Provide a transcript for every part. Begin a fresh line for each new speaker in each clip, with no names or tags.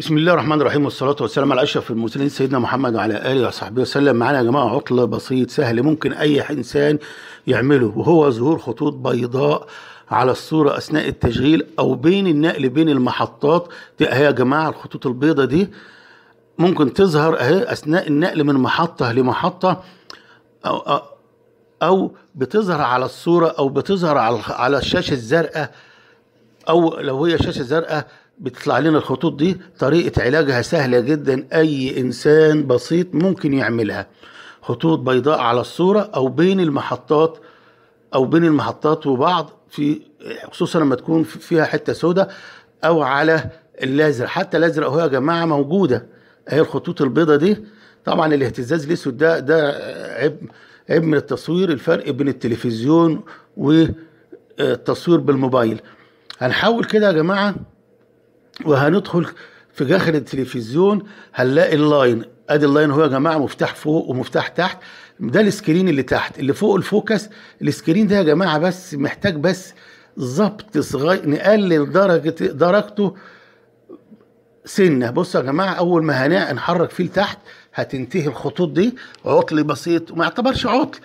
بسم الله الرحمن الرحيم والصلاة والسلام على أشرف المرسلين سيدنا محمد وعلى آله وصحبه وسلم معانا يا جماعة عطل بسيط سهل ممكن أي إنسان يعمله وهو ظهور خطوط بيضاء على الصورة أثناء التشغيل أو بين النقل بين المحطات دي هي يا جماعة الخطوط البيضاء دي ممكن تظهر أهي أثناء النقل من محطة لمحطة أو, أو, أو بتظهر على الصورة أو بتظهر على الشاشة الزرقاء أو لو هي شاشة زرقاء بتطلع لنا الخطوط دي طريقة علاجها سهلة جدا أي إنسان بسيط ممكن يعملها خطوط بيضاء على الصورة أو بين المحطات أو بين المحطات وبعض في خصوصا لما تكون فيها حتة سوداء أو على اللازر حتى الأزرق أهو يا جماعة موجودة أهي الخطوط البيضاء دي طبعا الاهتزاز الأسود ده ده عيب عيب من التصوير الفرق بين التلفزيون والتصوير بالموبايل هنحاول كده يا جماعه وهندخل في داخل التلفزيون هنلاقي اللاين ادي اللاين اهو يا جماعه مفتاح فوق ومفتاح تحت ده السكرين اللي تحت اللي فوق الفوكس السكرين ده يا جماعه بس محتاج بس ظبط صغير نقلل درجه درجته سنه بصوا يا جماعه اول ما هنحرك فيه لتحت هتنتهي الخطوط دي عطل بسيط وما يعتبرش عطل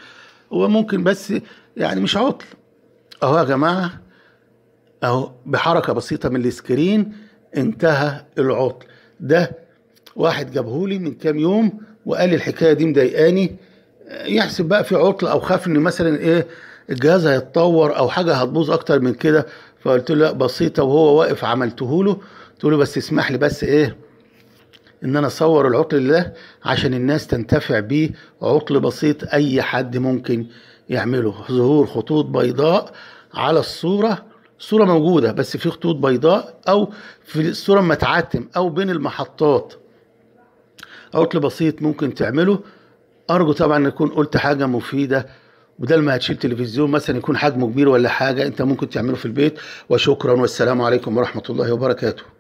هو ممكن بس يعني مش عطل اهو يا جماعه اهو بحركه بسيطه من السكرين انتهى العطل ده واحد جابهولي من كام يوم وقال لي الحكايه دي مضايقاني يحسب بقى في عطل او خاف ان مثلا ايه الجهاز هيتطور او حاجه هتبوظ اكتر من كده فقلت له لا بسيطه وهو واقف عملته له قلت له بس اسمح لي بس ايه ان انا اصور العطل ده عشان الناس تنتفع بيه عطل بسيط اي حد ممكن يعمله ظهور خطوط بيضاء على الصوره صورة موجودة بس في خطوط بيضاء أو في الصورة متعتم أو بين المحطات عطل بسيط ممكن تعمله أرجو طبعا أن يكون قلت حاجة مفيدة وبدل ما هتشيل تلفزيون مثلا يكون حجمه كبير ولا حاجة أنت ممكن تعمله في البيت وشكرا والسلام عليكم ورحمة الله وبركاته